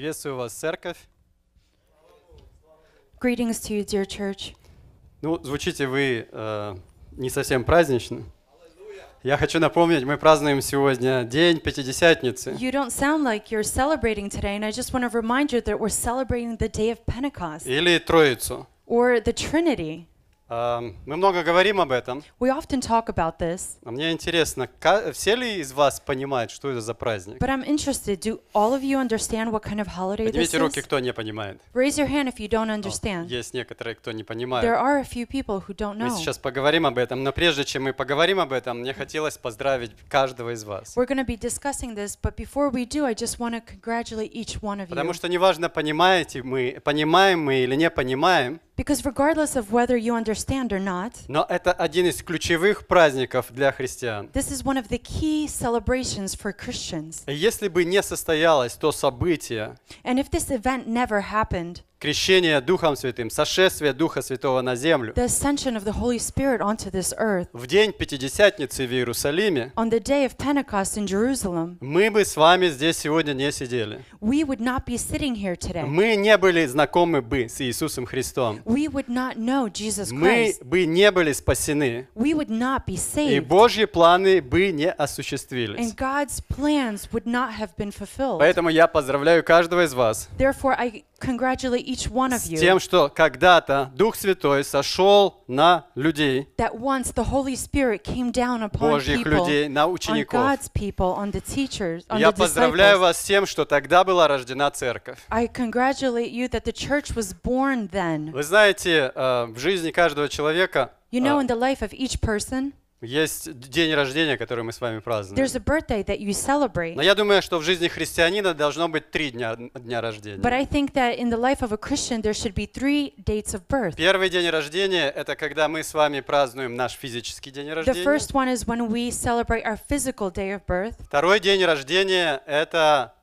Приветствую вас, церковь. Greetings to you, dear church. Ну, звучите вы э, не совсем празднично. Я хочу напомнить, мы празднуем сегодня День Пятидесятницы. You don't sound like you're celebrating today, and I just want to remind you that we're celebrating the day of Pentecost. Или Троицу. Or the Trinity. Мы много говорим об этом. We often talk about this. А мне интересно, все ли из вас понимают, что это за праздник? But I'm interested, do all of you understand what kind of holiday Поднимите this is? руки, кто не понимает. Raise your hand if you don't understand. Есть некоторые, кто не понимает. There are a few people who don't know. Мы сейчас поговорим об этом, но прежде чем мы поговорим об этом, мне хотелось поздравить каждого из вас. We're going to be discussing this, but before we do, I just want to congratulate each one of you. Потому что неважно, понимаете мы, понимаем мы или не понимаем, Because regardless of whether you understand or not, но это один из ключевых праздников для христиан. This is one of the key celebrations for Christians. Если бы не состоялось то событие, and if this event never happened, крещение Духом Святым, сошествие Духа Святого на землю. The ascension of the Holy Spirit onto this earth. В день Пятидесятницы в Иерусалиме On the day of Pentecost in Jerusalem, мы бы с вами здесь сегодня не сидели. We would not be sitting here today. Мы не были знакомы бы с Иисусом Христом. We would not know Jesus Christ. Мы бы не были спасены. We would not be saved. И Божьи планы бы не осуществились. And God's plans would not have been fulfilled. Поэтому я поздравляю каждого из вас. Therefore, I congratulate each one of you. С тем, что когда-то Дух Святой сошел на людей. That once the Holy Spirit came down upon Божьих people, людей, на учеников. On God's people, on the teachers, on Я the поздравляю вас с тем, что тогда была рождена церковь. I congratulate you that the church was born then. Вы знаете, в жизни каждого человека You know, in the life of each person, есть день рождения, который мы с вами празднуем. There's a birthday that you celebrate. Но я думаю, что в жизни христианина должно быть три дня, дня рождения. But I think that in the life of a Christian there should be three dates of birth. Первый день рождения — это когда мы с вами празднуем наш физический день рождения. The first one is when we celebrate our physical day of birth. Второй день рождения — это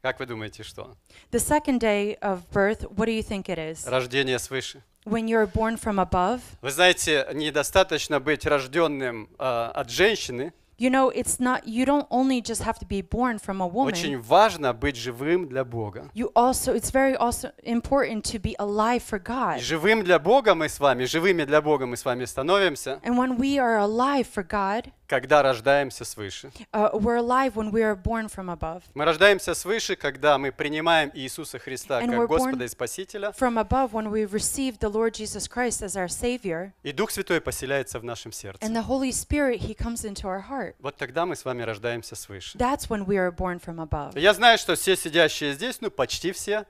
как вы думаете, что? The second day of birth, what do you think it is? Рождение свыше. when you're born from above, вы знаете, недостаточно быть рожденным от женщины. You know, it's not. You don't only just have to be born from a woman. Очень важно быть живым для Бога. You also, it's very also important to be alive for God. живым для Бога мы с вами, живыми для Бога мы с вами становимся. And when we are alive for God. когда рождаемся свыше. Uh, we're alive when we are born from above. Мы рождаемся свыше, когда мы принимаем Иисуса Христа And как Господа и Спасителя. From above when we receive the Lord Jesus Christ as our Savior. И Дух Святой поселяется в нашем сердце. And the Holy Spirit he comes into our heart. Вот тогда мы с вами рождаемся свыше. That's when we are born from above. Я знаю, что все сидящие здесь, ну почти все,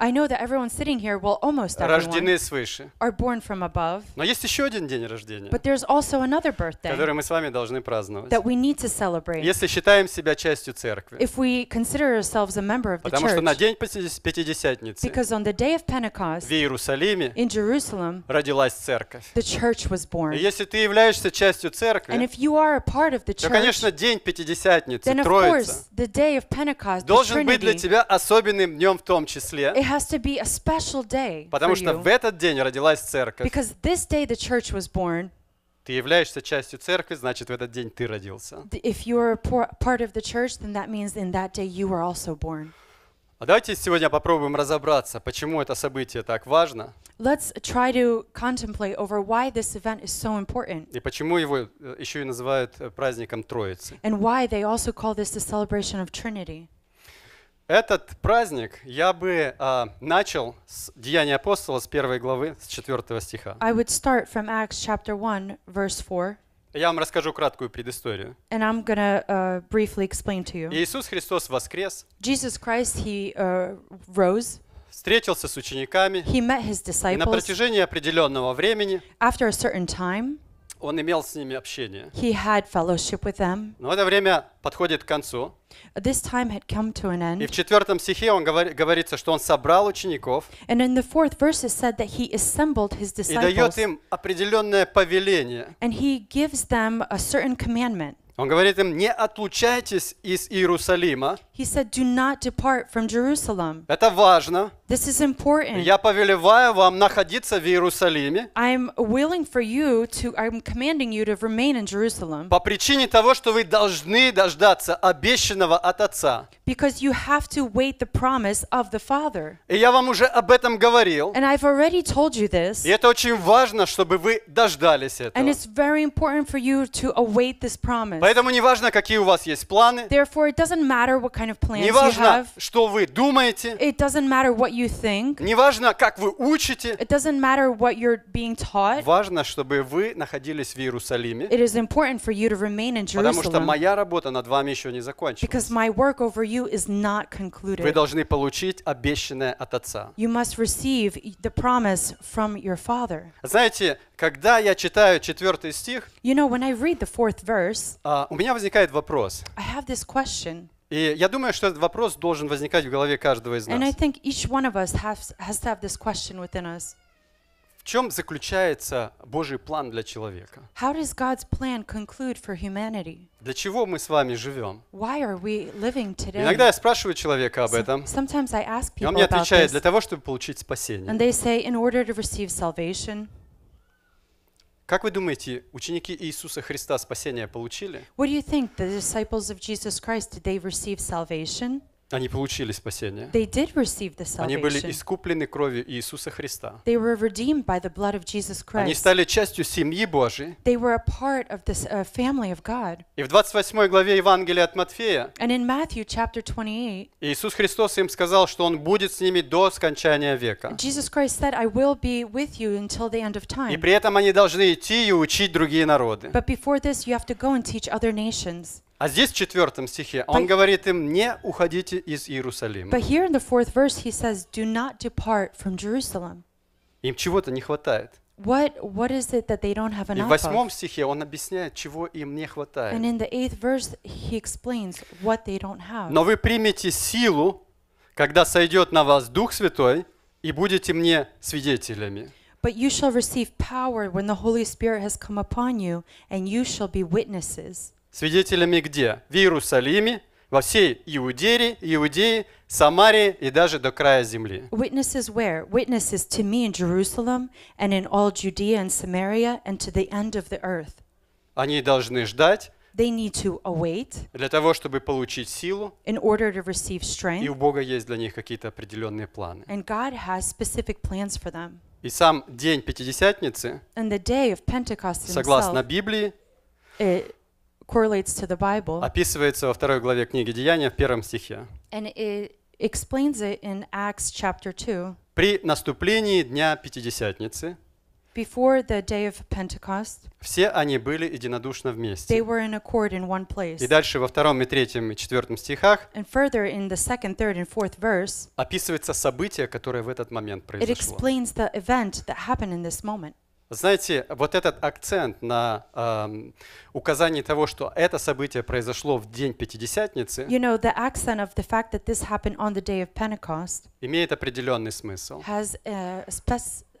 I know that everyone sitting here, well, almost рождены everyone, свыше. are born from above. Но есть еще один день рождения, But there's also another birthday который мы с вами должны праздновать. that we need to celebrate Если считаем себя частью церкви. if we consider ourselves a member of the Потому что на church. день Пятидес- Пятидесятницы Because on the day of в Pentecost Иерусалиме in Jerusalem, родилась церковь. the church was И born. если ты являешься частью And церкви, if you are a part of the то, church, конечно, день Пятидесятницы, then of Троица, course the day of Pentecost, the должен быть для Trinity, тебя особенным днем в том числе, it has to be a special day Потому что в этот день родилась церковь. Because this day the church was born. Ты являешься частью церкви, значит, в этот день ты родился. If you are part of the church, then that means in that day you were also born. А давайте сегодня попробуем разобраться, почему это событие так важно. Let's try to contemplate over why this event is so important. И почему его э, еще и называют э, праздником Троицы. And why they also call this the celebration of Trinity. Этот праздник я бы э, начал с Деяния апостола с первой главы, с четвертого стиха. I would start from Acts chapter 1, verse 4. Я вам расскажу краткую предысторию. And I'm gonna, uh, briefly explain to you. Иисус Христос воскрес. Jesus Christ, he, uh, rose. Встретился с учениками. He met his disciples. И на протяжении определенного времени. After a certain time он имел с ними общение. He had fellowship with them. Но это время подходит к концу. This time had come to an end. И в четвертом стихе он говорит, говорится, что он собрал учеников. And in the fourth verse it said that he assembled his disciples. И дает им определенное повеление. And he gives them a certain commandment. Он говорит им, не отлучайтесь из Иерусалима. He said, Do not depart from Jerusalem. Это важно. This is important. Я повелеваю вам находиться в Иерусалиме. I'm willing for you to, I'm commanding you to remain in Jerusalem. По причине того, что вы должны дождаться обещанного от Отца. Because you have to wait the promise of the Father. И я вам уже об этом говорил. And I've already told you this. И это очень важно, чтобы вы дождались этого. And it's very important for you to await this promise. Поэтому не важно, какие у вас есть планы. Therefore, it doesn't matter what kind of plans не важно, you have. что вы думаете. It doesn't matter what you think. Не важно, как вы учите. It doesn't matter what you're being taught. Важно, чтобы вы находились в Иерусалиме. It is important for you to remain in Jerusalem. Потому что моя работа над вами еще не закончилась. Because my work over you is not concluded. Вы должны получить обещанное от Отца. You must receive the promise from your Father. Знаете, когда я читаю четвертый стих, you know, when I read the verse, uh, у меня возникает вопрос. I have this question. И я думаю, что этот вопрос должен возникать в голове каждого из нас. В чем заключается Божий план для человека? How does God's plan conclude for humanity? Для чего мы с вами живем? Why are we living today? Иногда я спрашиваю человека об этом. Sometimes I ask people и он мне отвечает, для того, чтобы получить спасение. And they say, in order to receive salvation. Как вы думаете, ученики Иисуса Христа спасение получили? What do you think? The disciples of Jesus Christ, did they receive salvation? Они получили спасение. They did receive the salvation. Они были искуплены кровью Иисуса Христа. They were redeemed by the blood of Jesus Christ. Они стали частью семьи Божьей. They were a part of this uh, family of God. И в 28 главе Евангелия от Матфея And in Matthew, chapter 28, Иисус Христос им сказал, что Он будет с ними до скончания века. Jesus Christ said, I will be with you until the end of time. И при этом они должны идти и учить другие народы. But before this, you have to go and teach other nations. А здесь в четвертом стихе он говорит им, не уходите из Иерусалима. But here in the fourth verse, he says, "Do not depart from Jerusalem." Им чего-то не хватает. What what is it that they don't have И в enough восьмом of? стихе он объясняет, чего им не And хватает. in the eighth verse, he explains what they don't have. Но вы примете силу, когда сойдет на вас Дух Святой, и будете мне свидетелями. But you shall receive power when the Holy Spirit has come upon you, and you shall be witnesses. Свидетелями где? В Иерусалиме, во всей Иудеи, Иудеи, Самарии и даже до края земли. Witnesses where? Witnesses to me in Jerusalem and in all Judea and Samaria and to the end of the earth. Они должны ждать They need to await для того, чтобы получить силу. In order to receive strength. И у Бога есть для них какие-то определенные планы. And God has specific plans for them. И сам день Пятидесятницы, and the day of Pentecost himself, согласно Библии, it correlates to the Bible. Описывается во второй главе книги Деяния в первом стихе. And it explains it in Acts chapter 2. При наступлении дня Пятидесятницы Before the day of Pentecost, все они были единодушно вместе. They were in accord in one place. И дальше во втором и третьем и четвертом стихах and further in the second, third, and fourth verse, описывается событие, которое в этот момент произошло. It explains the event that happened in this moment. Знаете, вот этот акцент на эм, указании того, что это событие произошло в день Пятидесятницы, you know, имеет определенный смысл. Has a э,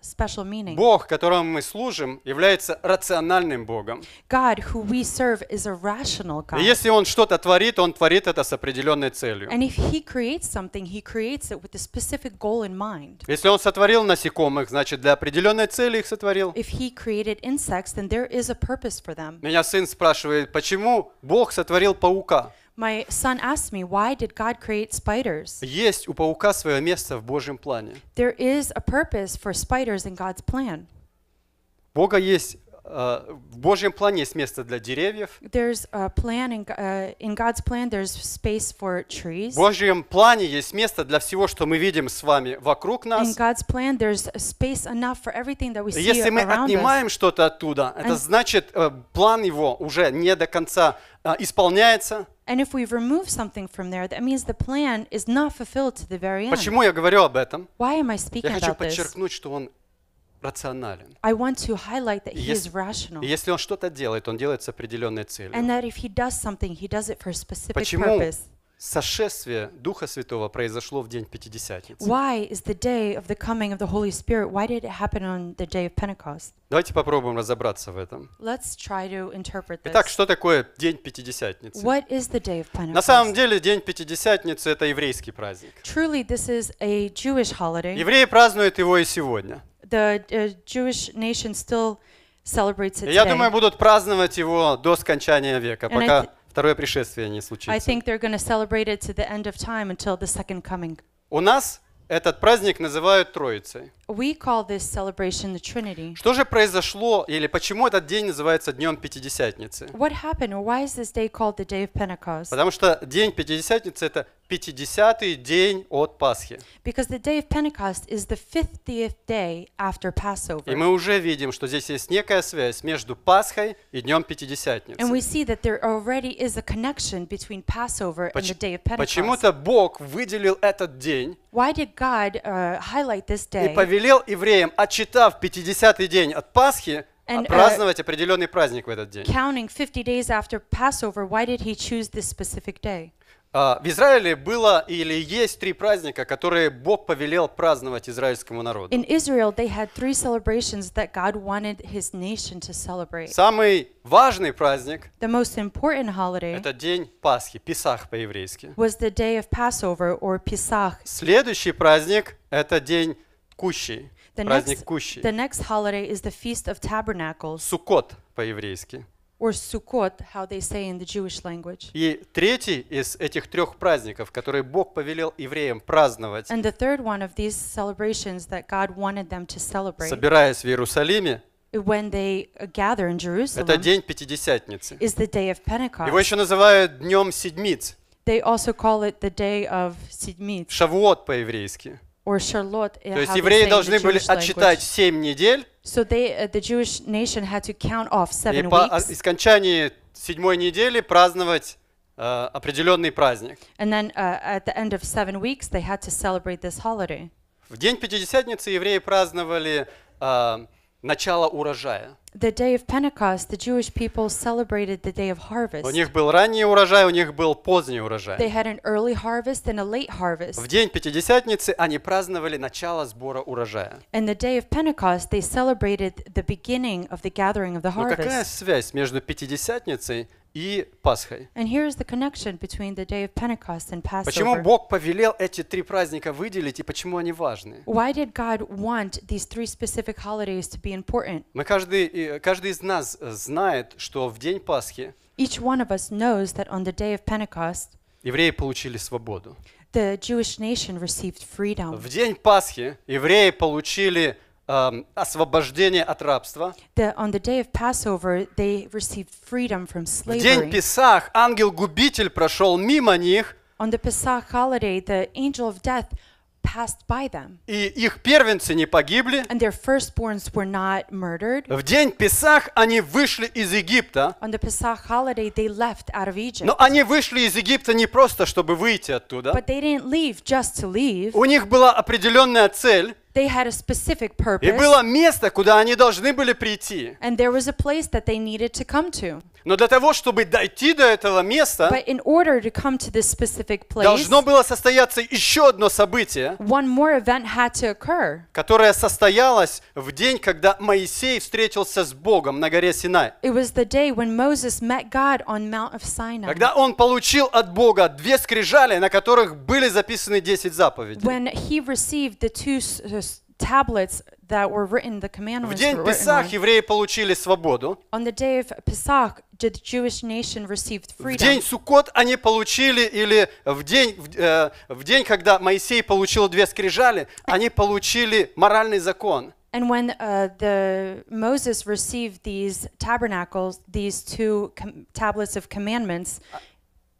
special meaning. Бог, которому мы служим, является рациональным Богом. God, who we serve, is a rational God. И если Он что-то творит, Он творит это с определенной целью. And if He creates something, He creates it with a specific goal in mind. Если Он сотворил насекомых, значит для определенной цели их сотворил. If He created insects, then there is a purpose for them. Меня сын спрашивает, почему Бог сотворил паука? My son asked me, why did God create spiders? Есть у паука свое место в Божьем плане. There is a purpose for spiders in God's plan. Бога есть э, в Божьем плане есть место для деревьев. There's a plan in, uh, in God's plan there's space for trees. В Божьем плане есть место для всего, что мы видим с вами вокруг нас. In God's plan there's space enough for everything that we see Если мы отнимаем что-то оттуда, And это значит, э, план его уже не до конца исполняется. And if we remove something from there, that means the plan is not fulfilled to the very end. Почему я говорю об этом? Why am I speaking я хочу about подчеркнуть, this? что он рационален. I want to highlight that he is rational. И если он что-то делает, он делает с определенной целью. And that if he does something, he does it for a specific Почему purpose сошествие Духа Святого произошло в день Пятидесятницы. Why is the day of the coming of the Holy Spirit? Why did it happen on the day of Pentecost? Давайте попробуем разобраться в этом. Let's try to interpret this. Итак, что такое день Пятидесятницы? What is the day of Pentecost? На самом деле, день Пятидесятницы это еврейский праздник. Truly, this is a Jewish holiday. Евреи празднуют его и сегодня. The uh, Jewish nation still celebrates it. Я думаю, будут праздновать его до скончания века, And пока Второе пришествие не случится. У нас этот праздник называют Троицей. We call this celebration the Trinity. Что же произошло или почему этот день называется Днем Пятидесятницы? Потому что День Пятидесятницы – это Пятидесятый день от Пасхи. Because the day of Pentecost is the 50th day after Passover. И мы уже видим, что здесь есть некая связь между Пасхой и днем Пятидесятницы. And we see that there already is a connection between Passover and the day of Pentecost. Почему-то Бог выделил этот день. Why did God uh, highlight this day? И повелел евреям, отчитав пятидесятый день от Пасхи, And, uh, праздновать определенный праздник в этот день. Counting 50 days after Passover, why did he choose this specific day? А, в Израиле было или есть три праздника, которые Бог повелел праздновать израильскому народу. In Israel, they had three celebrations that God wanted His nation to celebrate. Самый важный праздник. The most important holiday. Это день Пасхи, Писах по-еврейски. Was the day of Passover or Pesach. Следующий праздник это день Кущи. The праздник next, Кущи. The next holiday is the Feast of Tabernacles. Суккот по-еврейски or Sukkot, how they say in the Jewish language. И третий из этих трех праздников, которые Бог повелел евреям праздновать, And the third one of these celebrations that God wanted them to celebrate, собираясь в Иерусалиме, when they gather in Jerusalem, это день Пятидесятницы. Is the day of Pentecost. Его еще называют Днем Седмиц. They also call it the day of Sidmit. Шавуот по-еврейски. Or Charlotte, uh, То есть евреи должны были отчитать 7 недель. So they, uh, the Jewish nation had to count off seven и weeks. по искончании седьмой недели праздновать uh, определенный праздник. And then uh, at the end of seven weeks they had to celebrate this holiday. В день Пятидесятницы евреи праздновали uh, начало урожая. The day of Pentecost, the Jewish people celebrated the day of harvest. У них был ранний урожай, у них был поздний урожай. They had an early harvest and a late harvest. В день Пятидесятницы они праздновали начало сбора урожая. And the day of Pentecost, they celebrated the beginning of the gathering of the harvest. Но какая связь между Пятидесятницей и Пасхой. And here is the connection between the day of Pentecost and Passover. Почему Бог повелел эти три праздника выделить и почему они важны? Why did God want these three specific holidays to be important? Мы каждый каждый из нас знает, что в день Пасхи Each one of us knows that on the day of Pentecost евреи получили свободу. The Jewish nation received freedom. В день Пасхи евреи получили свободу освобождение от рабства. on the day of Passover they received freedom from slavery. В день Песах ангел-губитель прошел мимо них. On the Pesach holiday the angel of death passed by them. И их первенцы не погибли. And their firstborns were not murdered. В день Песах они вышли из Египта. On the Pesach holiday they left out of Egypt. Но они вышли из Египта не просто чтобы выйти оттуда. But they didn't leave just to leave. У них была определенная цель. They had a specific purpose. И было место, куда они должны были прийти. And there was a place that they needed to come to. Но для того, чтобы дойти до этого места, But in order to come to this specific place, должно было состояться еще одно событие, one more event had to occur, которое состоялось в день, когда Моисей встретился с Богом на горе Синай. It was the day when Moses met God on Mount of Sinai. Когда он получил от Бога две скрижали, на которых были записаны 10 заповедей. When he received the two uh, tablets that were written, the commandments В день were written Песах on. евреи получили свободу. On the day of Pesach, the Jewish nation received freedom. В день Суккот они получили, или в день, в, э, в день, когда Моисей получил две скрижали, они получили моральный закон. And when uh, the Moses received these tabernacles, these two tablets of commandments,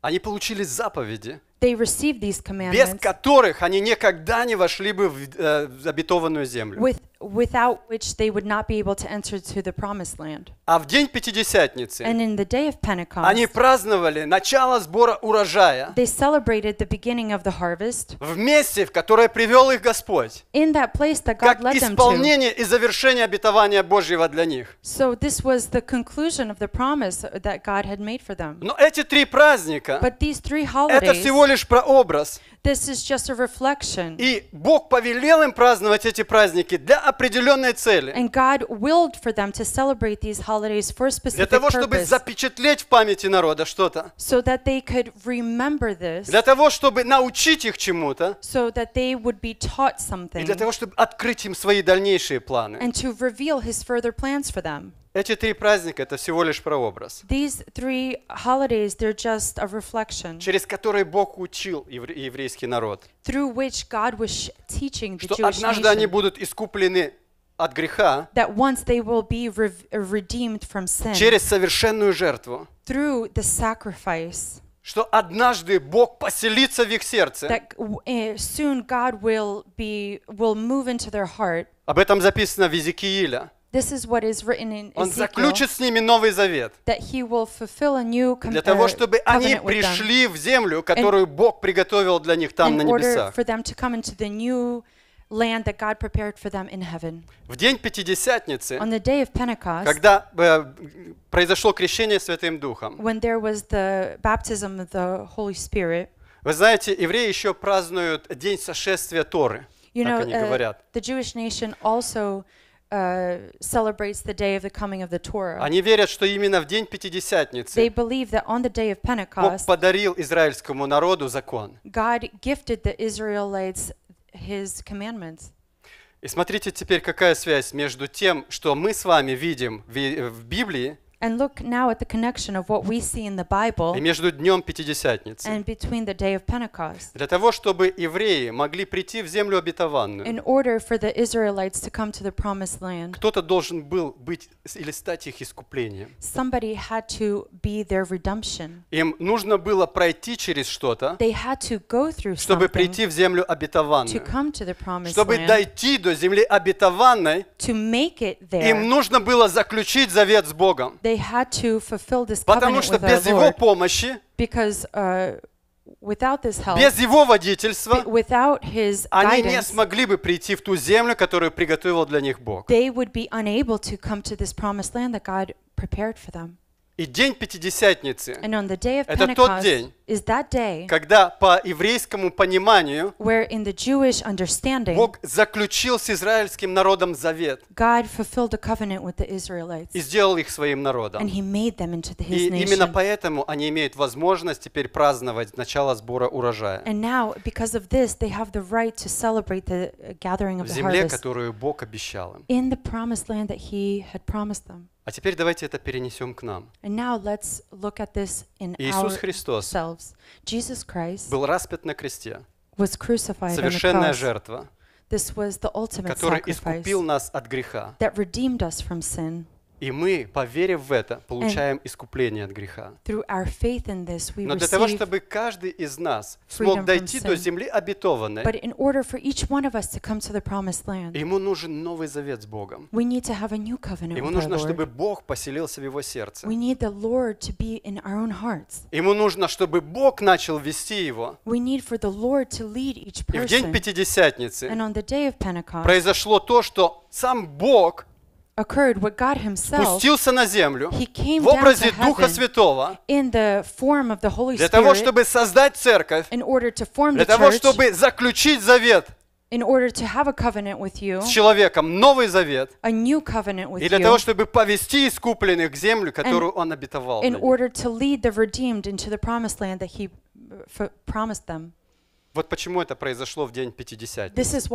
они получили заповеди they received these commandments, без которых они никогда не вошли бы в э, обетованную землю without which they would not be able to enter to the promised land. А в день Пятидесятницы And in the day of Pentecost, они праздновали начало сбора урожая they celebrated the beginning of the harvest, в месте, в которое привел их Господь, in that place that God как led them исполнение to. и завершение обетования Божьего для них. So this was the conclusion of the promise that God had made for them. Но эти три праздника But these three holidays, это всего лишь прообраз. This is just a reflection. И Бог повелел им праздновать эти праздники для определенной цели. And God willed for them to celebrate these holidays for a specific Для того, чтобы запечатлеть в памяти народа что-то. So that they could remember this. Для того, чтобы научить их чему-то. So that they would be taught something. И для того, чтобы открыть им свои дальнейшие планы. And to reveal His further plans for them. Эти три праздника – это всего лишь прообраз. These three holidays, they're just a reflection. Через который Бог учил евре- еврейский народ. Through which God was teaching the Jewish Что однажды nation, они будут искуплены от греха. That once they will be re- redeemed from sin. Через совершенную жертву. Through the sacrifice. Что однажды Бог поселится в их сердце. That э, soon God will be will move into their heart. Об этом записано в Иезекииле. This is what is written in Он заключит с ними новый завет. Для того, чтобы они пришли в землю, которую Бог приготовил для них там на небесах. Land that God prepared for them in heaven. В день Пятидесятницы, On the day of Pentecost, когда э, произошло крещение Святым Духом, when there was the baptism of the Holy Spirit, вы знаете, евреи еще празднуют день сошествия Торы, you так know, они uh, говорят. The Jewish nation also Uh, celebrates the day of the coming of the Torah. Они верят, что именно в день Пятидесятницы They believe that on the day of Pentecost, Бог подарил израильскому народу закон. God gifted the Israelites His commandments. И смотрите теперь, какая связь между тем, что мы с вами видим в Библии, And look now at the connection of what we see in the Bible. И между днем пятидесятницы. And between the day of Pentecost. Для того, чтобы евреи могли прийти в землю обетованную. In order for the Israelites to come to the promised land. Кто-то должен был быть или стать их искуплением. Somebody had to be their redemption. Им нужно было пройти через что-то. They had to go through Чтобы прийти в землю обетованную. To come to the promised чтобы дойти до земли обетованной. To make it there. Им нужно было заключить завет с Богом. They they had to fulfill this Потому covenant что with без our Его Lord. помощи, Because uh, without this help, без Его водительства, without his они не guidance, смогли бы прийти в ту землю, которую приготовил для них Бог. they would be unable to come to this promised land that God prepared for them. И день Пятидесятницы – это тот день, day, когда по еврейскому пониманию Бог заключил с израильским народом завет и сделал их своим народом. и именно поэтому они имеют возможность теперь праздновать начало сбора урожая. Now, this, right uh, в земле, harvest, которую Бог обещал им. А теперь давайте это перенесем к нам. And now let's look at this in Иисус Христос ourselves. Jesus Christ был распят на кресте. Was crucified Совершенная on the cross. жертва, This was the ultimate который sacrifice искупил нас от греха. That redeemed us from sin. И мы, поверив в это, получаем and искупление от греха. this, Но для того, чтобы каждый из нас смог дойти до земли обетованной, land, ему нужен новый завет с Богом. ему нужно, чтобы Бог поселился в его сердце. Ему нужно, чтобы Бог начал вести его. И в день Пятидесятницы произошло то, что сам Бог occurred what God himself спустился на землю he came в образе down to Духа Святого in the form of the Holy Spirit, для того, чтобы создать церковь, in order to form для the того, church, чтобы заключить завет in order to have a covenant with you, с человеком, новый завет, a new covenant with и для you, того, чтобы повести искупленных к землю, которую Он обетовал. In order to lead the redeemed into the promised land that He promised them. Вот почему это произошло в день Пятидесятницы.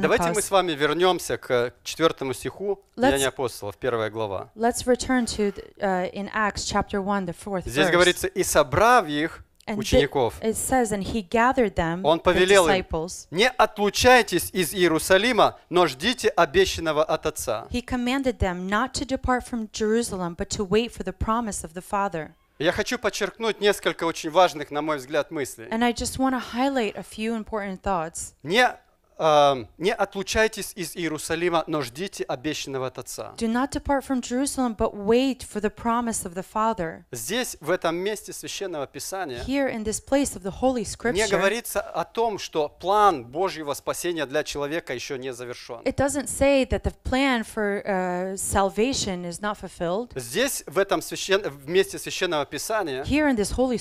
Давайте мы с вами вернемся к четвертому стиху let's, Деяния апостолов, первая глава. Let's return to the, uh, in Acts chapter 1, the fourth Здесь говорится, и собрав их, учеников. It says, and he gathered them, Он повелел им, не отлучайтесь из Иерусалима, но ждите обещанного от Отца. He commanded them not to depart from Jerusalem, but to wait for the promise of the Father. Я хочу подчеркнуть несколько очень важных, на мой взгляд, мыслей. And I just want to highlight a few important thoughts. Не не отлучайтесь из Иерусалима, но ждите обещанного от Отца. Do not depart from Jerusalem, but wait for the promise of the Father. Здесь, в этом месте Священного Писания, не говорится о том, что план Божьего спасения для человека еще не завершен. It doesn't say that the plan for uh, salvation is not fulfilled. Здесь, в этом священ... в месте Священного Писания, Here in this Holy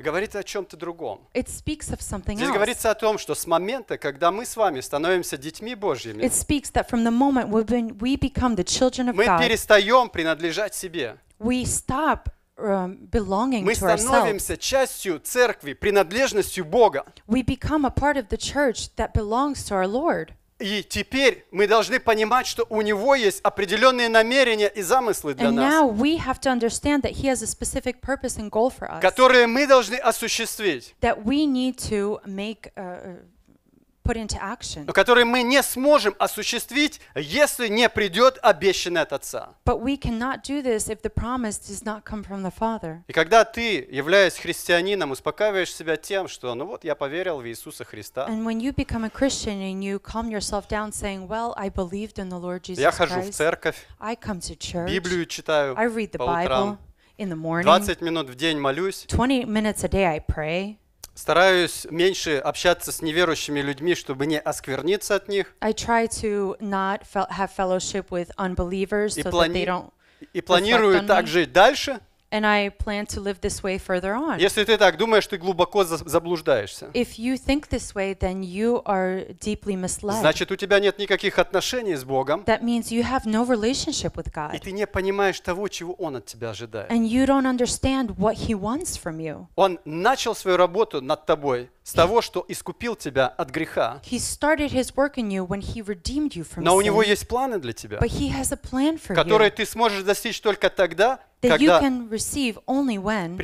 говорится о чем-то другом. It of Здесь else. говорится о том, что с момента, когда мы с вами становимся детьми Божьими, it speaks that from the moment when we become the children of мы God, перестаем принадлежать себе. We stop um, belonging мы становимся частью церкви, принадлежностью Бога. We become a part of the church that belongs to our Lord. И теперь мы должны понимать, что у него есть определенные намерения и замыслы для нас, которые мы должны осуществить. That we need to make, uh, uh но которые мы не сможем осуществить, если не придет обещанное от Отца. И когда ты, являясь христианином, успокаиваешь себя тем, что ну вот я поверил в Иисуса Христа. Saying, well, я хожу в церковь, church, Библию читаю по утрам, 20 минут в день молюсь. 20 minutes a day I pray. Стараюсь меньше общаться с неверующими людьми, чтобы не оскверниться от них. I try to not have fellowship with unbelievers so that they don't. И планирую так жить дальше. And I plan to live this way further on. Если ты так думаешь, ты глубоко заблуждаешься. If you think this way, then you are deeply misled. Значит, у тебя нет никаких отношений с Богом. That means you have no relationship with God. И ты не понимаешь того, чего Он от тебя ожидает. And you don't understand what He wants from you. Он начал свою работу над тобой с того, что искупил тебя от греха. He started His work in you when He redeemed you from Но sin. у него есть планы для тебя, But he has a plan for которые you. ты сможешь достичь только тогда, that you can receive only when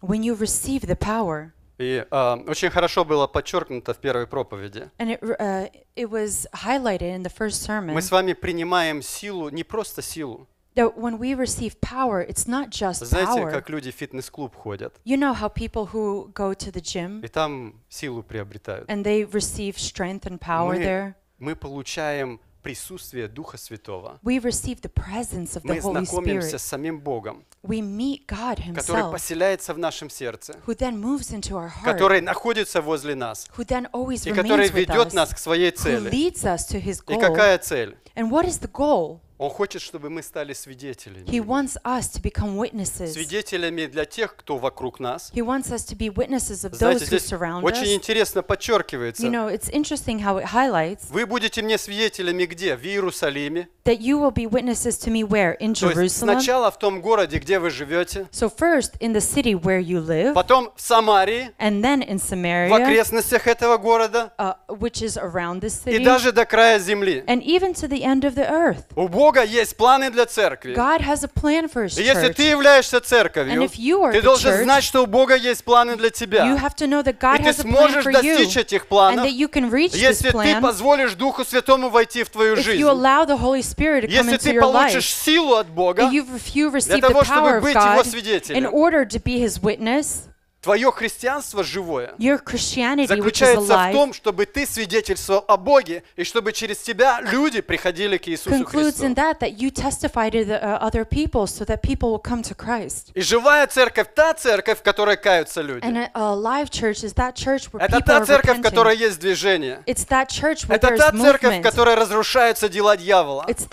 When you receive the power. И uh, очень хорошо было подчеркнуто в первой проповеди. It, uh, it Мы с вами принимаем силу, не просто силу. That when we receive power, it's not just Знаете, power. как люди в фитнес-клуб ходят? You know how people who go to the gym. И там силу приобретают. And they receive strength and power мы, there. Мы получаем силу присутствие Духа Святого. We receive the presence of the Мы Holy знакомимся Spirit. с самим Богом, We meet God который Himself, поселяется в нашем сердце, who then moves into our heart, который находится возле нас, who then always и который remains with ведет us, нас к своей who цели. leads us to His И goal. какая цель? And what is the goal? Он хочет, чтобы мы стали свидетелями. He wants us to become witnesses. Свидетелями для тех, кто вокруг нас. He wants us to be witnesses of Знаете, those who surround очень us. очень интересно подчеркивается. You know, it's interesting how it highlights. Вы будете мне свидетелями где? В Иерусалиме. That you will be witnesses to me where? In Jerusalem. То есть сначала в том городе, где вы живете. So first in the city where you live. Потом в Самарии. And then in Samaria. В окрестностях этого города. Uh, which is around this city. И даже до края земли. And even to the end of the earth. У Бога есть планы для церкви. God has a plan for his если ты являешься церковью, ты должен church, знать, что у Бога есть планы для тебя. You have to know that God и ты has сможешь a plan достичь you, этих планов, and that you can reach если ты позволишь Духу Святому войти в твою жизнь. You allow the Holy Spirit to если ты получишь life, силу от Бога, для того, чтобы быть Его свидетелем. Твое христианство живое заключается в том, чтобы ты свидетельствовал о Боге, и чтобы через тебя люди приходили к Иисусу Христу. Uh, и живая церковь – та церковь, в которой каются люди. Это та церковь, в которой есть движение. Это та церковь, в которой разрушаются дела дьявола. Это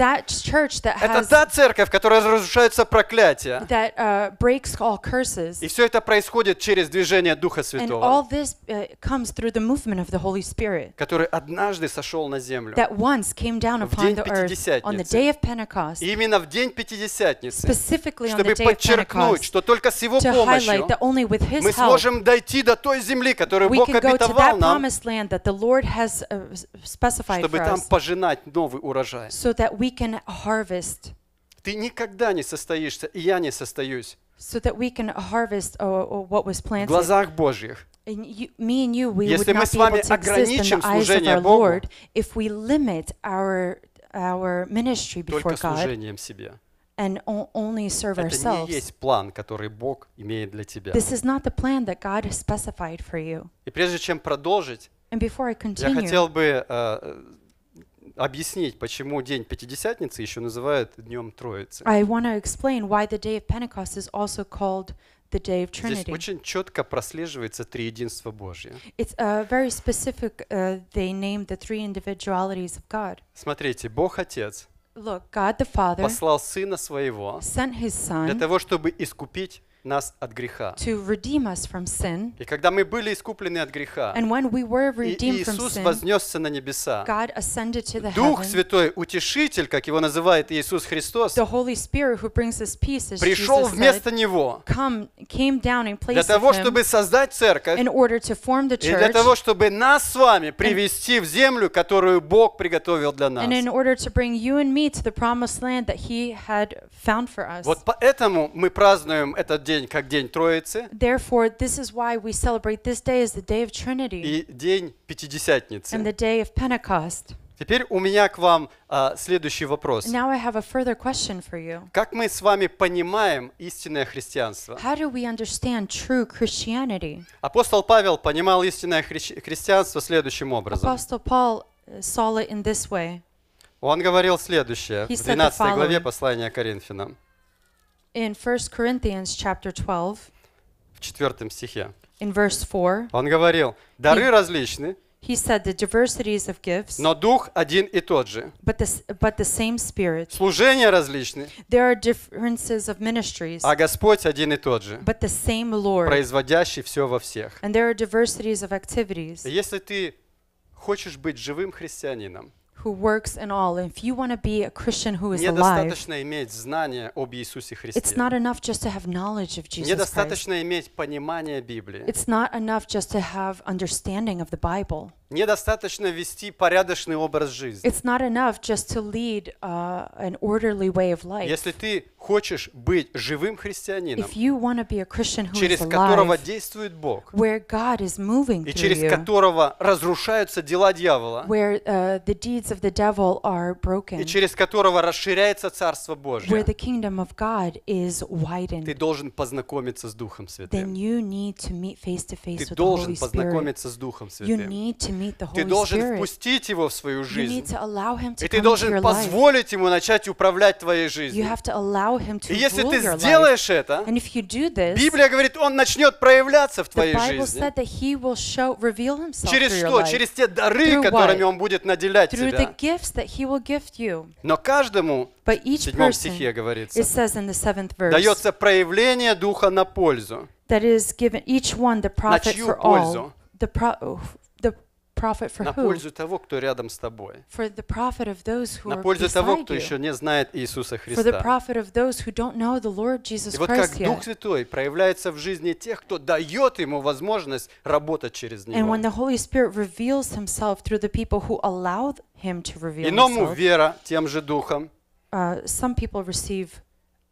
та церковь, в которой разрушаются проклятия. Uh, и все это происходит через через движение Духа Святого, And all this, uh, comes through the movement of the Holy Spirit, который однажды сошел на землю, that once came down в upon день the earth, on the day of Pentecost, и именно в день Пятидесятницы, specifically on чтобы the day подчеркнуть, of Pentecost, что только с Его to помощью highlight that only with His мы сможем дойти до той земли, которую we Бог can go to that нам, promised land that the Lord has uh, specified чтобы for там us, пожинать новый урожай. So that we can harvest. Ты никогда не состоишься, и я не состоюсь so that we can harvest or, or what was planted. В глазах Божьих. And you, me and you, we Если would мы not с вами be able to exist in the eyes of our Богу, Lord if we limit our our ministry before только God. служением себе. And only serve Это ourselves. не есть план, который Бог имеет для тебя. This is not the plan that God has specified for you. И прежде чем продолжить, And before I continue, я хотел бы uh, объяснить, почему день Пятидесятницы еще называют Днем Троицы. I want to explain why the day of Pentecost is also called the day of Trinity. Здесь очень четко прослеживается триединство Божье. It's a very specific. Uh, they named the three individualities of God. Смотрите, Бог Отец. Look, God the Father послал Сына Своего sent his son для того, чтобы искупить нас от греха. To redeem us from sin. И когда мы были искуплены от греха, and when we were redeemed Иисус from sin, вознесся на небеса, God ascended to the Дух Святой, Утешитель, как его называет Иисус Христос, the Holy Spirit, who brings us peace, пришел Jesus вместо said, Него come, came down in place для того, of чтобы создать церковь in order to form the church, и для того, чтобы нас с вами привести and, в землю, которую Бог приготовил для нас. Вот поэтому мы празднуем этот день день как день Троицы. Therefore, this is why we celebrate this day as the day of Trinity. И день Пятидесятницы. And the day of Pentecost. Теперь у меня к вам а, следующий вопрос. Now I have a further question for you. Как мы с вами понимаем истинное христианство? How do we understand true Christianity? Апостол Павел понимал истинное хри- христианство следующим образом. Apostle Paul э, saw it in this way. Он говорил следующее He в 12 главе послания Коринфянам. In 1 Corinthians chapter 12, в четвертом стихе, in verse 4, он говорил, дары he, различны, he said the diversities of gifts, но дух один и тот же. But the, but the same spirit. Служения различны, there are differences of ministries, а Господь один и тот же, but the same Lord, производящий все во всех. And there are diversities of activities. Если ты хочешь быть живым христианином, who works in all. If you want to be a Christian who is alive, It's not enough just to have knowledge of Jesus Christ. It's not enough just to have understanding of the Bible. Недостаточно вести порядочный образ жизни. It's not enough just to lead uh, an orderly way of life. Если ты хочешь быть живым христианином, через которого действует Бог, и через которого разрушаются дела дьявола, uh, и через которого расширяется Царство Божье, ты должен познакомиться с Духом Святым. Ты должен познакомиться с Духом Святым. Ты должен впустить Его в свою жизнь. И ты должен позволить Ему начать управлять твоей жизнью. И если ты сделаешь это, Библия говорит, он начнет проявляться в твоей жизни. Через что? Через те дары, которыми он будет наделять тебя. Но каждому в седьмом стихе говорится, дается проявление Духа на пользу. That is given profit for На пользу who? того, кто рядом с тобой. For the profit of those who На are пользу того, beside кто еще you. не знает Иисуса For the Христа. profit of those who don't know the Lord Jesus И вот как Christ Дух yet. Святой проявляется в жизни тех, кто дает ему возможность работать через And when Него. the Holy Spirit reveals himself through the people who allow him to reveal Иному himself, вера тем же Духом, uh, some people receive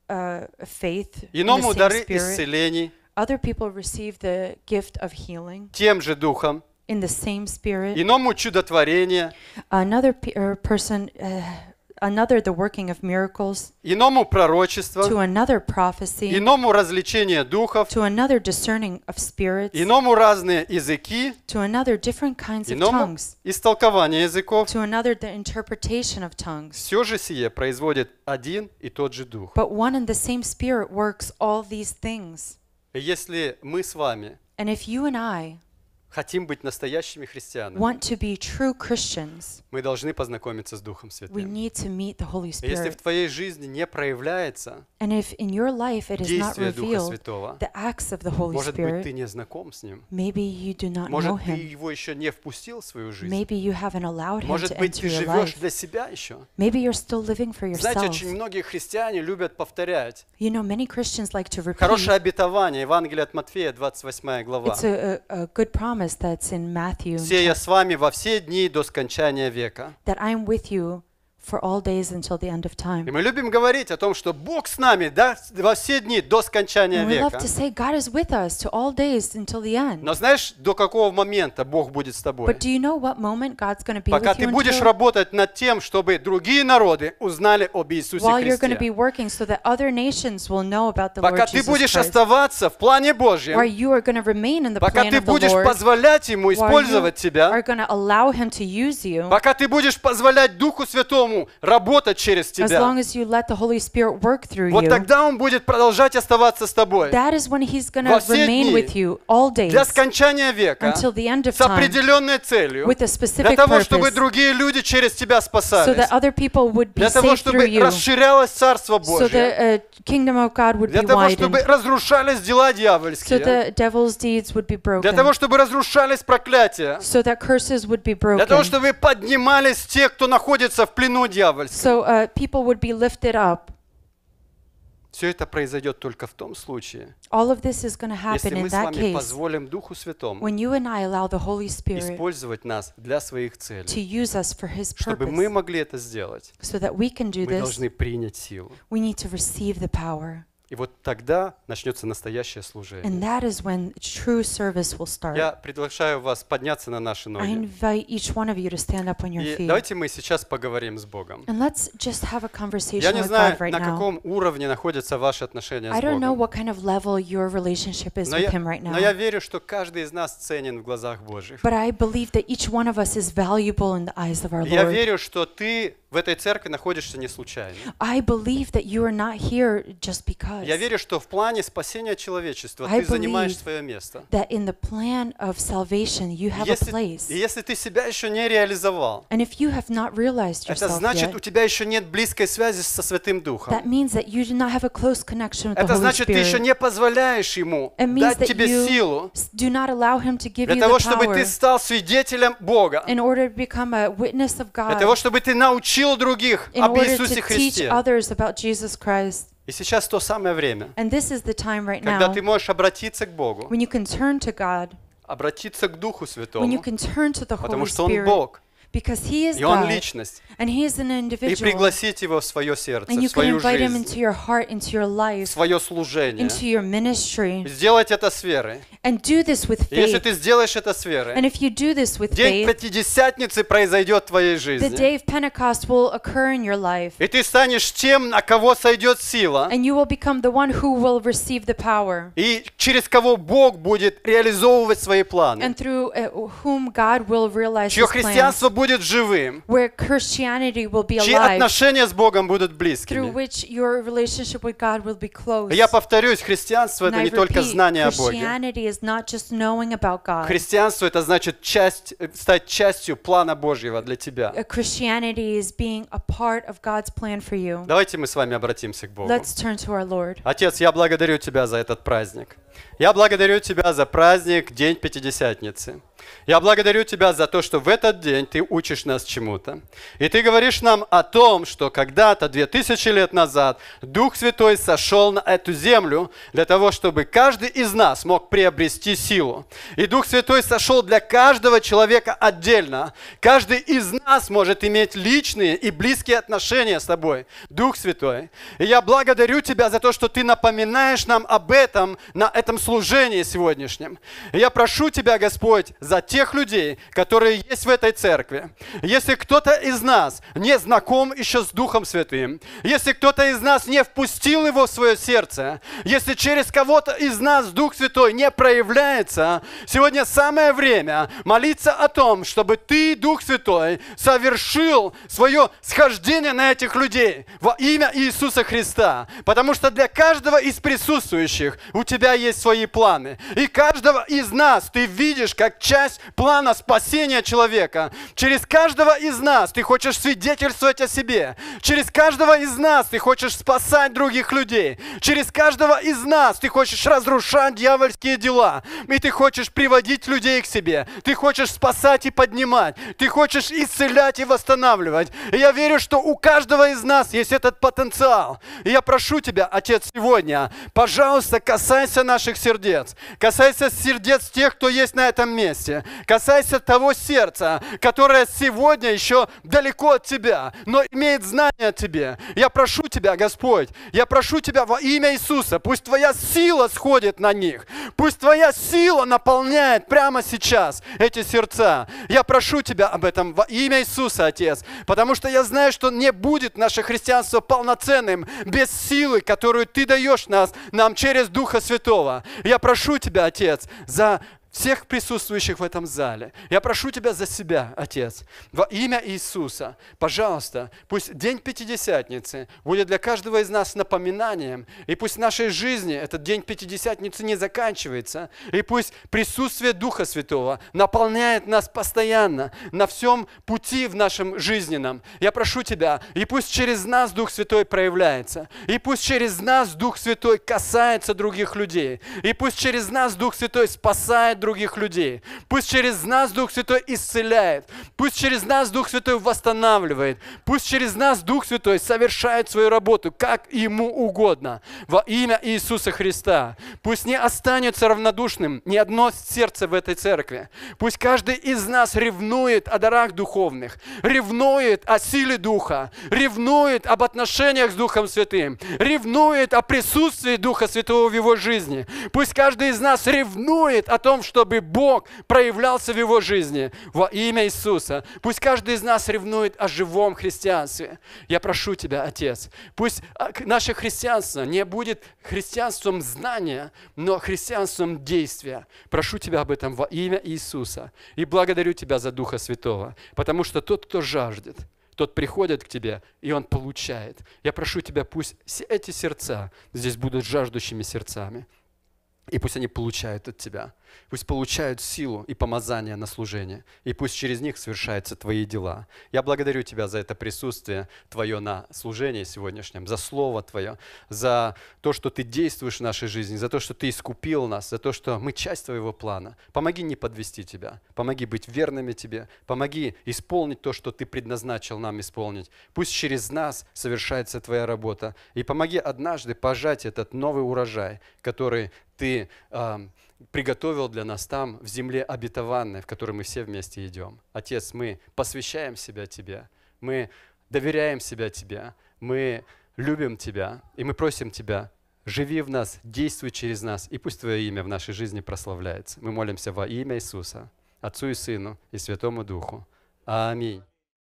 uh, faith in the иному same дары spirit. исцелений Other people receive the gift of healing тем же Духом, in the same spirit. Иному чудотворение. Another er, person uh, another the working of miracles, иному пророчество, to another prophecy, иному развлечение духов, to another discerning of spirits, иному разные языки, to another different kinds of tongues, истолкование языков, to another the interpretation of tongues. Все же сие производит один и тот же дух. But one and the same spirit works all these things. Если мы с вами and if you and I хотим быть настоящими христианами, мы должны познакомиться с Духом Святым. We need to meet the Holy Spirit. Если в твоей жизни не проявляется And if in your life it is not revealed, Духа Святого, the acts of the Holy может быть, ты не знаком с Ним. Maybe you do not может, know him. ты его еще не впустил в свою жизнь. Maybe you haven't allowed him может быть, ты живешь для себя еще. Maybe you're still living for yourself. Знаете, очень многие христиане любят повторять. You know, many Christians like to repeat. Хорошее обетование, Евангелие от Матфея, 28 глава. It's a, a, a good promise promise that's in Matthew Все я с вами во все дни до скончания века. that I am with you for all days until the end of time. И мы любим говорить о том, что Бог с нами да, во все дни до скончания века. We love to say God is with us to all days until the end. Но знаешь, до какого момента Бог будет с тобой? But do you know what moment God's going to be Пока ты you будешь until... работать над тем, чтобы другие народы узнали об Иисусе While Христе. You're going to be working so that other nations will know about the Пока Lord ты будешь Christ. оставаться в плане Божьем. While you are going to remain in the Пока ты будешь Lord, позволять Ему использовать тебя. Are going to allow him to use you. Пока ты будешь позволять Духу Святому Святому работать через тебя, as long as you let the Holy Spirit work through вот you, тогда Он будет продолжать оставаться с тобой that is when he's во все remain дни, with you all days, для скончания века, until the end of с определенной целью, with a specific для того, чтобы другие люди через тебя спасались, so that other people would be для того, чтобы you, расширялось Царство Божье, so the, uh, kingdom of God would для be того, widened, чтобы разрушались дела дьявольские, so the devil's deeds would be broken, для того, чтобы разрушались проклятия, so that curses would be broken, для того, чтобы поднимались те, кто находится в плену плену дьявольском. So uh, Все это произойдет только в том случае, если мы с вами позволим Духу Святому использовать нас для своих целей. purpose, чтобы мы могли это сделать, so мы this, должны принять силу. И вот тогда начнется настоящее служение. And that is when true service will start. Я приглашаю вас подняться на наши ноги. I invite each one of you to stand up on your feet. И давайте мы сейчас поговорим с Богом. And let's just have a conversation Я не знаю, with God right на каком now. уровне находятся ваши отношения I с Богом. I don't know what kind of level your relationship is но with я, Him right now. Но я верю, что каждый из нас ценен в глазах Божьих. But I believe that each one of us is valuable in the eyes of our Lord. Я верю, что ты в этой церкви находишься не случайно. I believe that you are not here just because. Я верю, что в плане спасения человечества I ты занимаешь свое место. That in the plan of salvation you have если, a place. И если ты себя еще не реализовал, And if you have not realized yourself это значит, yet, у тебя еще нет близкой связи со Святым Духом. That means that you do not have a close connection with это the Holy значит, Spirit. ты еще не позволяешь Ему It means дать тебе you силу do not allow him to give для you того, the power, чтобы ты стал свидетелем Бога. In order to become a witness of God. Для того, чтобы ты научил других об Иисусе Христе. Teach others about Jesus Christ. И сейчас то самое время, right когда now ты можешь обратиться к Богу, God, обратиться к Духу Святому, потому что Он Spirit, Бог. Because he is и Он God, личность. And he is an individual. И пригласить Его в свое сердце, and в свою can invite жизнь, him into your heart, into your life, в свое служение. Into your ministry. Сделать это с верой. And do this with faith. И если ты сделаешь это с верой, and if you do this with день faith, Пятидесятницы произойдет в твоей жизни. The day of Pentecost will occur in your life. И ты станешь тем, на кого сойдет сила. And you will become the one who will receive the power. И через кого Бог будет реализовывать свои планы. And through whom God will realize Чье христианство будет живым, чьи отношения с Богом будут близкими. Through which your Я повторюсь, христианство — это не только знание о Боге. Христианство — это значит часть, стать частью плана Божьего для тебя. Давайте мы с вами обратимся к Богу. Отец, я благодарю Тебя за этот праздник. Я благодарю Тебя за праздник День Пятидесятницы. Я благодарю Тебя за то, что в этот день Ты учишь нас чему-то. И Ты говоришь нам о том, что когда-то, две тысячи лет назад, Дух Святой сошел на эту землю для того, чтобы каждый из нас мог приобрести силу. И Дух Святой сошел для каждого человека отдельно. Каждый из нас может иметь личные и близкие отношения с Тобой, Дух Святой. И я благодарю Тебя за то, что Ты напоминаешь нам об этом на этом этом служении сегодняшнем. я прошу Тебя, Господь, за тех людей, которые есть в этой церкви. Если кто-то из нас не знаком еще с Духом Святым, если кто-то из нас не впустил его в свое сердце, если через кого-то из нас Дух Святой не проявляется, сегодня самое время молиться о том, чтобы Ты, Дух Святой, совершил свое схождение на этих людей во имя Иисуса Христа. Потому что для каждого из присутствующих у Тебя есть есть свои планы. И каждого из нас ты видишь как часть плана спасения человека. Через каждого из нас ты хочешь свидетельствовать о себе. Через каждого из нас ты хочешь спасать других людей. Через каждого из нас ты хочешь разрушать дьявольские дела. И ты хочешь приводить людей к себе. Ты хочешь спасать и поднимать. Ты хочешь исцелять и восстанавливать. И я верю, что у каждого из нас есть этот потенциал. И я прошу тебя, Отец, сегодня, пожалуйста, касайся нас наших сердец, касайся сердец тех, кто есть на этом месте, касайся того сердца, которое сегодня еще далеко от Тебя, но имеет знание о Тебе. Я прошу Тебя, Господь, я прошу Тебя во имя Иисуса, пусть Твоя сила сходит на них, пусть Твоя сила наполняет прямо сейчас эти сердца. Я прошу Тебя об этом во имя Иисуса, Отец, потому что я знаю, что не будет наше христианство полноценным без силы, которую Ты даешь нас, нам через Духа Святого слова. Я прошу Тебя, Отец, за всех присутствующих в этом зале. Я прошу Тебя за себя, Отец, во имя Иисуса. Пожалуйста, пусть День Пятидесятницы будет для каждого из нас напоминанием, и пусть в нашей жизни этот День Пятидесятницы не заканчивается, и пусть присутствие Духа Святого наполняет нас постоянно на всем пути в нашем жизненном. Я прошу Тебя, и пусть через нас Дух Святой проявляется, и пусть через нас Дух Святой касается других людей, и пусть через нас Дух Святой спасает исцелять других людей. Пусть через нас Дух Святой исцеляет. Пусть через нас Дух Святой восстанавливает. Пусть через нас Дух Святой совершает свою работу, как ему угодно, во имя Иисуса Христа. Пусть не останется равнодушным ни одно сердце в этой церкви. Пусть каждый из нас ревнует о дарах духовных, ревнует о силе Духа, ревнует об отношениях с Духом Святым, ревнует о присутствии Духа Святого в его жизни. Пусть каждый из нас ревнует о том, чтобы Бог проявлялся в его жизни во имя Иисуса. Пусть каждый из нас ревнует о живом христианстве. Я прошу Тебя, Отец, пусть а, наше христианство не будет христианством знания, но христианством действия. Прошу Тебя об этом во имя Иисуса. И благодарю Тебя за Духа Святого, потому что тот, кто жаждет, тот приходит к тебе, и он получает. Я прошу тебя, пусть эти сердца здесь будут жаждущими сердцами, и пусть они получают от тебя. Пусть получают силу и помазание на служение, и пусть через них совершаются Твои дела. Я благодарю Тебя за это присутствие Твое на служении сегодняшнем, за Слово Твое, за то, что Ты действуешь в нашей жизни, за то, что Ты искупил нас, за то, что мы часть Твоего плана. Помоги не подвести Тебя, помоги быть верными Тебе, помоги исполнить то, что Ты предназначил нам исполнить. Пусть через нас совершается Твоя работа, и помоги однажды пожать этот новый урожай, который Ты... Э, приготовил для нас там, в земле обетованной, в которой мы все вместе идем. Отец, мы посвящаем себя Тебе, мы доверяем себя Тебе, мы любим Тебя, и мы просим Тебя, живи в нас, действуй через нас, и пусть Твое имя в нашей жизни прославляется. Мы молимся во имя Иисуса, Отцу и Сыну и Святому Духу. Аминь.